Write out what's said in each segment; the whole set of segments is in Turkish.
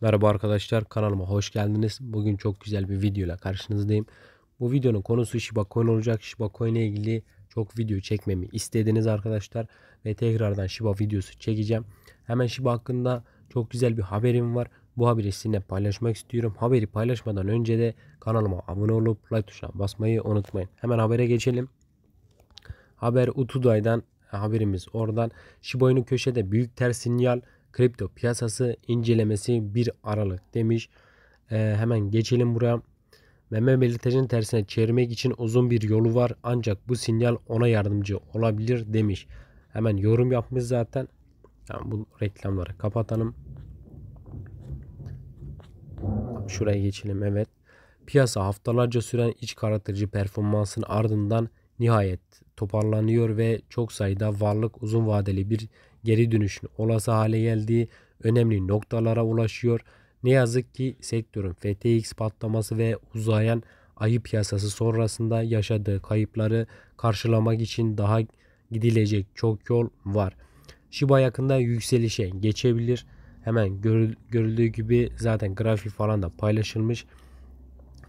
Merhaba arkadaşlar kanalıma hoş geldiniz. Bugün çok güzel bir video ile karşınızdayım. Bu videonun konusu Shiba Coin olacak. Shiba Coin ile ilgili çok video çekmemi istediniz arkadaşlar. Ve tekrardan Shiba videosu çekeceğim. Hemen Shiba hakkında çok güzel bir haberim var. Bu haberi sizinle paylaşmak istiyorum. Haberi paylaşmadan önce de kanalıma abone olup like tuşuna basmayı unutmayın. Hemen habere geçelim. Haber Utuday'dan haberimiz oradan. Shiba'nın köşede büyük ters sinyal kripto piyasası incelemesi 1 Aralık demiş. Ee, hemen geçelim buraya. Meme belirtecinin tersine çevirmek için uzun bir yolu var ancak bu sinyal ona yardımcı olabilir demiş. Hemen yorum yapmış zaten. Yani bu reklamları kapatalım. Şuraya geçelim evet. Piyasa haftalarca süren iç karartıcı performansın ardından nihayet toparlanıyor ve çok sayıda varlık uzun vadeli bir geri dönüşün olası hale geldiği önemli noktalara ulaşıyor. Ne yazık ki sektörün FTX patlaması ve uzayan ayı piyasası sonrasında yaşadığı kayıpları karşılamak için daha gidilecek çok yol var. Shiba yakında yükselişe geçebilir. Hemen görüldüğü gibi zaten grafik falan da paylaşılmış.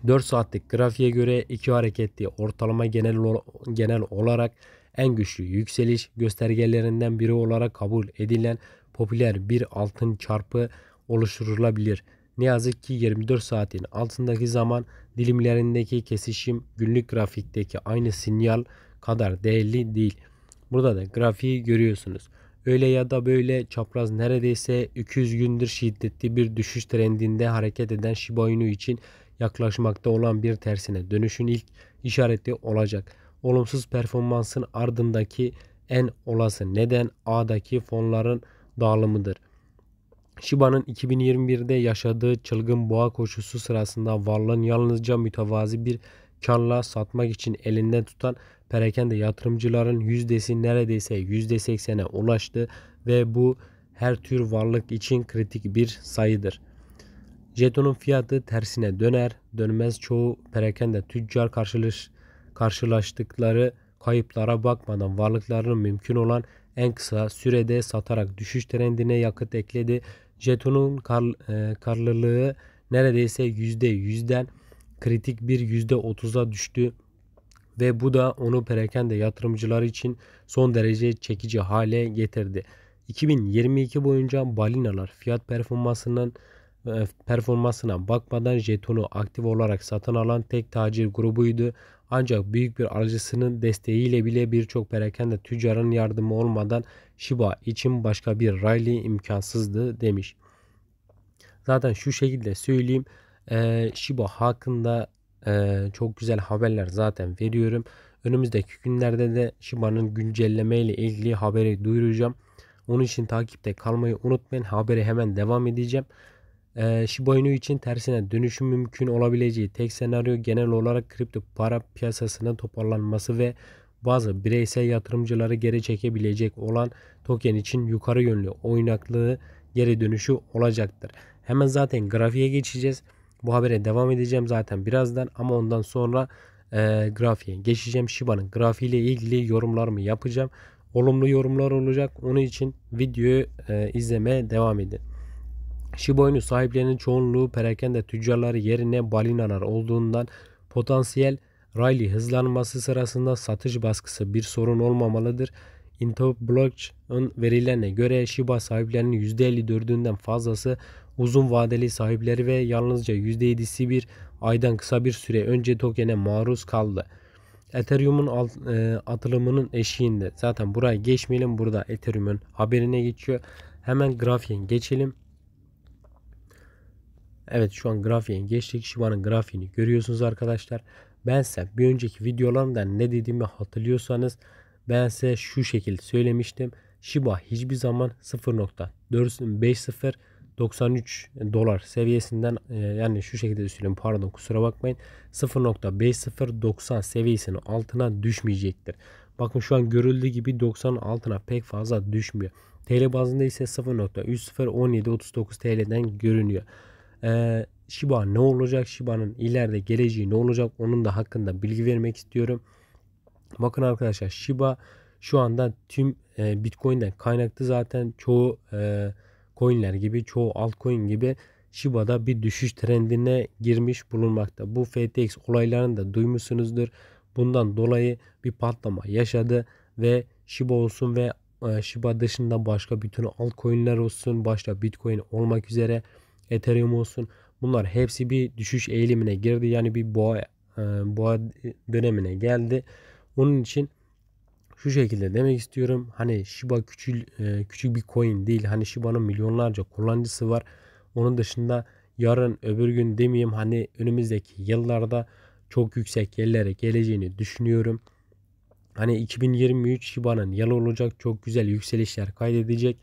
4 saatlik grafiğe göre iki hareketli ortalama genel genel olarak en güçlü yükseliş göstergelerinden biri olarak kabul edilen popüler bir altın çarpı oluşturulabilir. Ne yazık ki 24 saatin altındaki zaman dilimlerindeki kesişim günlük grafikteki aynı sinyal kadar değerli değil. Burada da grafiği görüyorsunuz. Öyle ya da böyle çapraz neredeyse 200 gündür şiddetli bir düşüş trendinde hareket eden Shiba Inu için yaklaşmakta olan bir tersine dönüşün ilk işareti olacak olumsuz performansın ardındaki en olası neden A'daki fonların dağılımıdır. Shiba'nın 2021'de yaşadığı çılgın boğa koşusu sırasında varlığın yalnızca mütevazi bir karla satmak için elinden tutan perakende yatırımcıların yüzdesi neredeyse %80'e ulaştı ve bu her tür varlık için kritik bir sayıdır. Jetonun fiyatı tersine döner dönmez çoğu perakende tüccar karşılış karşılaştıkları kayıplara bakmadan varlıklarını mümkün olan en kısa sürede satarak düşüş trendine yakıt ekledi. Jetonun kar, e, karlılığı neredeyse %100'den kritik bir %30'a düştü ve bu da onu perakende yatırımcılar için son derece çekici hale getirdi. 2022 boyunca balinalar fiyat performansının e, performansına bakmadan jetonu aktif olarak satın alan tek tacir grubuydu. Ancak büyük bir aracısının desteğiyle bile birçok perakende tüccarın yardımı olmadan Shiba için başka bir rally imkansızdı demiş. Zaten şu şekilde söyleyeyim. Ee, Shiba hakkında e, çok güzel haberler zaten veriyorum. Önümüzdeki günlerde de Shiba'nın güncelleme ile ilgili haberi duyuracağım. Onun için takipte kalmayı unutmayın. Haberi hemen devam edeceğim e, Shiba Inu için tersine dönüşüm mümkün olabileceği tek senaryo genel olarak kripto para piyasasının toparlanması ve bazı bireysel yatırımcıları geri çekebilecek olan token için yukarı yönlü oynaklığı geri dönüşü olacaktır. Hemen zaten grafiğe geçeceğiz. Bu habere devam edeceğim zaten birazdan ama ondan sonra e, grafiğe geçeceğim. Shiba'nın grafiğiyle ilgili yorumlarımı yapacağım. Olumlu yorumlar olacak. Onun için videoyu e, izlemeye devam edin. Shiba Inu sahiplerinin çoğunluğu perakende tüccarları yerine balinalar olduğundan potansiyel rally hızlanması sırasında satış baskısı bir sorun olmamalıdır. Interblockchain verilerine göre Shiba sahiplerinin %54'ünden fazlası uzun vadeli sahipleri ve yalnızca %7'si bir aydan kısa bir süre önce tokene maruz kaldı. Ethereum'un alt, e, atılımının eşiğinde zaten buraya geçmeyelim burada Ethereum'un haberine geçiyor. Hemen grafiğin geçelim. Evet şu an grafiğin geçtik. Shiba'nın grafiğini görüyorsunuz arkadaşlar. Bense bir önceki videolarımda ne dediğimi hatırlıyorsanız bense şu şekilde söylemiştim. Shiba hiçbir zaman 0.450 dolar seviyesinden e, yani şu şekilde söyleyeyim pardon kusura bakmayın 0.5090 seviyesinin altına düşmeyecektir. Bakın şu an görüldüğü gibi 90 altına pek fazla düşmüyor. TL bazında ise 0.301739 TL'den görünüyor. Ee, Shiba ne olacak? Shiba'nın ileride geleceği ne olacak? Onun da hakkında bilgi vermek istiyorum. Bakın arkadaşlar Shiba şu anda tüm e, Bitcoin'den kaynaklı zaten çoğu e, coinler gibi çoğu altcoin gibi Shiba'da bir düşüş trendine girmiş bulunmakta. Bu FTX olaylarını da duymuşsunuzdur. Bundan dolayı bir patlama yaşadı ve Shiba olsun ve e, Shiba dışında başka bütün altcoin'ler olsun başta Bitcoin olmak üzere Ethereum olsun bunlar hepsi bir düşüş eğilimine girdi. Yani bir boğa e, boğa dönemine geldi. Onun için şu şekilde demek istiyorum. Hani Shiba küçük e, küçük bir coin değil. Hani Shiba'nın milyonlarca kullanıcısı var. Onun dışında yarın öbür gün demeyeyim hani önümüzdeki yıllarda çok yüksek yerlere geleceğini düşünüyorum. Hani 2023 Shiba'nın yılı olacak. Çok güzel yükselişler kaydedecek.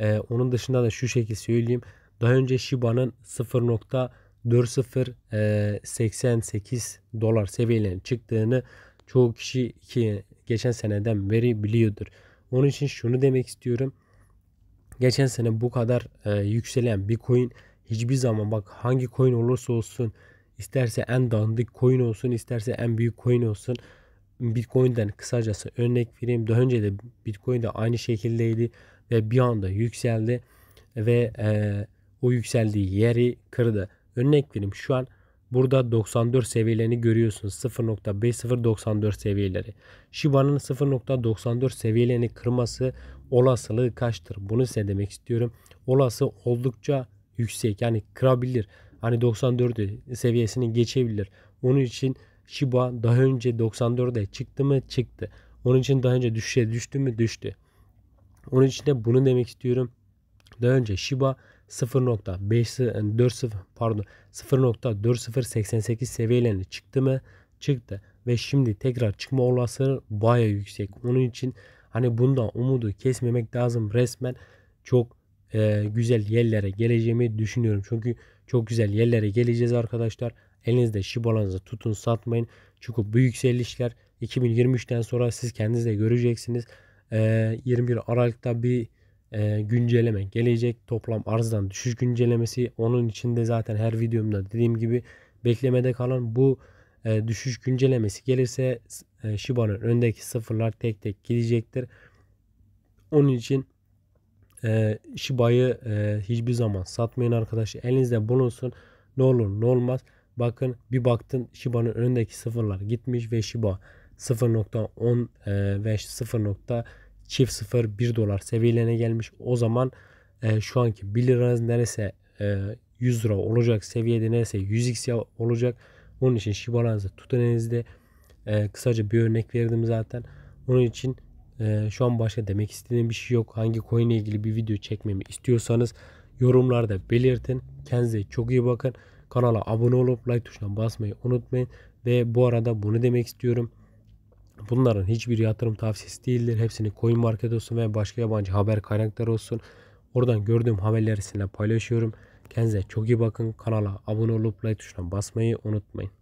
Ee, onun dışında da şu şekilde söyleyeyim. Daha önce Shiba'nın 0.4088 dolar seviyelerine çıktığını çoğu kişi ki geçen seneden beri biliyordur. Onun için şunu demek istiyorum. Geçen sene bu kadar e, yükselen bir coin hiçbir zaman bak hangi coin olursa olsun isterse en dandik coin olsun isterse en büyük coin olsun Bitcoin'den kısacası örnek vereyim. Daha önce de Bitcoin de aynı şekildeydi ve bir anda yükseldi ve e, o yükseldiği yeri kırdı. Örnek vereyim şu an burada 94 seviyelerini görüyorsunuz. 0.5094 seviyeleri. Shiba'nın 0.94 seviyelerini kırması olasılığı kaçtır? Bunu size demek istiyorum. Olası oldukça yüksek. Yani kırabilir. Hani 94 seviyesini geçebilir. Onun için Shiba daha önce 94'e çıktı mı? Çıktı. Onun için daha önce düşüşe düştü mü? Düştü. Onun için de bunu demek istiyorum. Daha önce Shiba 0.5 e, pardon 0.4088 seviyelerine çıktı mı? Çıktı ve şimdi tekrar çıkma olasılığı baya yüksek. Onun için hani bundan umudu kesmemek lazım resmen çok e, güzel yerlere geleceğimi düşünüyorum. Çünkü çok güzel yerlere geleceğiz arkadaşlar. Elinizde şibalarınızı tutun satmayın. Çünkü bu yükselişler 2023'ten sonra siz kendiniz de göreceksiniz. E, 21 Aralık'ta bir e, ee, günceleme gelecek toplam arzdan düşüş güncellemesi onun içinde zaten her videomda dediğim gibi beklemede kalan bu e, düşüş güncellemesi gelirse e, Shiba'nın öndeki sıfırlar tek tek gidecektir. Onun için e, Shiba'yı e, hiçbir zaman satmayın arkadaşlar. Elinizde bulunsun. Ne olur ne olmaz. Bakın bir baktın Shiba'nın önündeki sıfırlar gitmiş ve Shiba 0.10 e, ve 0 çift sıfır 1 dolar seviyelerine gelmiş. O zaman e, şu anki 1 liranız neresi e, 100 lira olacak seviyede neresi 100x olacak. Onun için şibalarınızı tutun elinizde. E, kısaca bir örnek verdim zaten. Onun için e, şu an başka demek istediğim bir şey yok. Hangi coin ile ilgili bir video çekmemi istiyorsanız yorumlarda belirtin. Kendinize çok iyi bakın. Kanala abone olup like tuşuna basmayı unutmayın. Ve bu arada bunu demek istiyorum. Bunların hiçbir yatırım tavsiyesi değildir. Hepsini coin market olsun veya başka yabancı haber kaynakları olsun. Oradan gördüğüm haberleri sizinle paylaşıyorum. Kendinize çok iyi bakın. Kanala abone olup like tuşuna basmayı unutmayın.